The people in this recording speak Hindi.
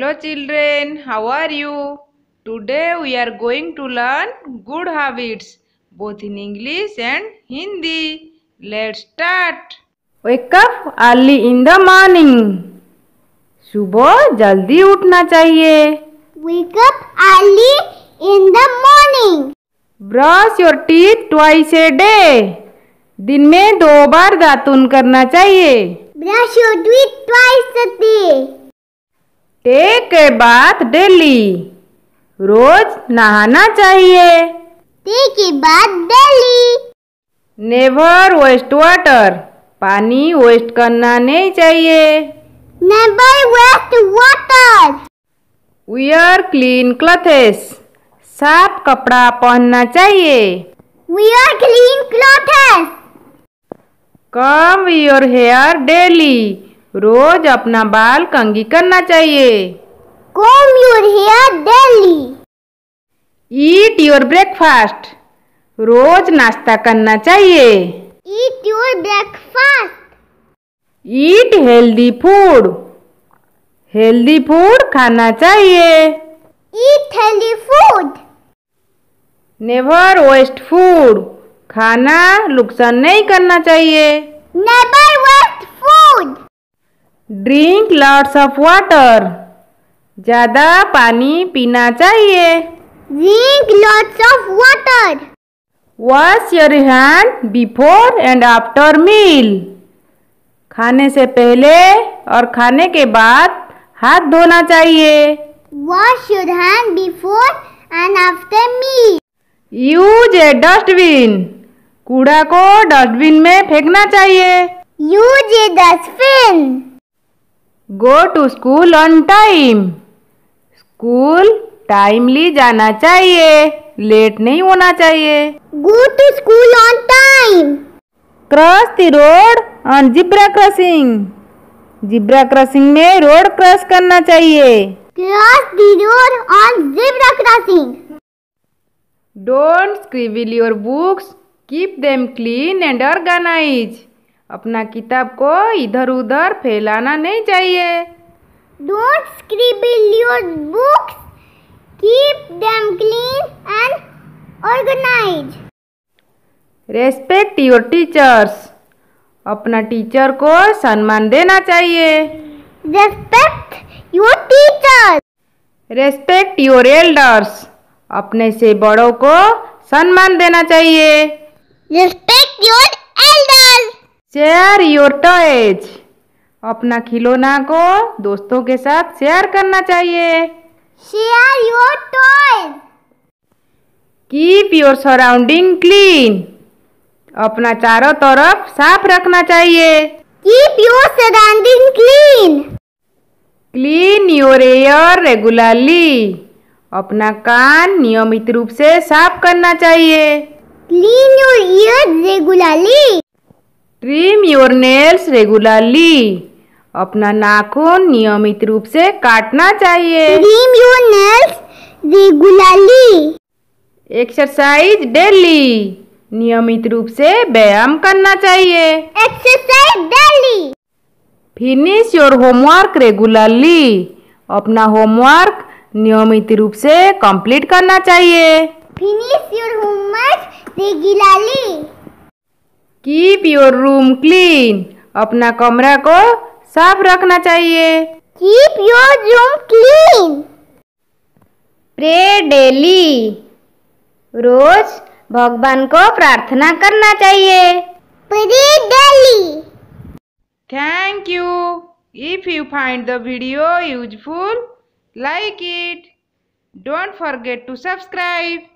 hello children how are you today we are going to learn good habits both in English and Hindi let start wake up early in the morning सुबह जल्दी उठना चाहिए wake up early in the morning brush your teeth twice a day दिन में दो बार दातुन करना चाहिए brush your teeth twice a day take a bath daily रोज नहाना चाहिए take a bath daily never waste water पानी वेस्ट करना नहीं चाहिए never waste water wear clean clothes साफ कपड़ा पहनना चाहिए wear clean clothes comb your hair daily रोज अपना बाल कंगी करना चाहिए comb your hair daily eat your breakfast रोज नाश्ता करना चाहिए eat your breakfast eat healthy food healthy food खाना चाहिए eat healthy food never waste food खाना नुकसान नहीं करना चाहिए never drink lots of water ज़्यादा पानी पीना चाहिए drink lots of water wash your hand before and after meal खाने से पहले और खाने के बाद हाथ धोना चाहिए wash your hand before and after meal use a dustbin कूड़ा को डस्टबिन में फेंकना चाहिए use a dustbin go to school on time school timely जाना चाहिए लेट नहीं होना चाहिए go to school on time cross the road on zebra crossing zebra crossing में रोड क्रॉस करना चाहिए cross the road on zebra crossing don't scribble your books keep them clean and organise अपना किताब को इधर उधर फैलाना नहीं चाहिए don't scribble your books keep them clean and organise respect your teachers अपना टीचर को सम्मान देना चाहिए respect your teachers respect your elders अपने से बड़ों को सम्मान देना चाहिए respect your share your toys अपना खिलौना को दोस्तों के साथ शेयर करना चाहिए share your toys keep your surrounding clean अपना चारों तरफ साफ रखना चाहिए keep your surrounding clean clean your ear regularly अपना कान नियमित रूप से साफ करना चाहिए clean your ear trim your nails regularly अपना नाखून नियमित रूप से काटना चाहिए trim your nails regularly exercise daily नियमित रूप से व्यायाम करना चाहिए exercise daily finish your homework regularly अपना होमवर्क नियमित रूप से कंप्लीट करना चाहिए finish your homework regularly keep your room clean अपना कमरा को साफ रखना चाहिए keep your room clean pray daily रोज भगवान को प्रार्थना करना चाहिए pray daily thank you if you find the video useful like it don't forget to subscribe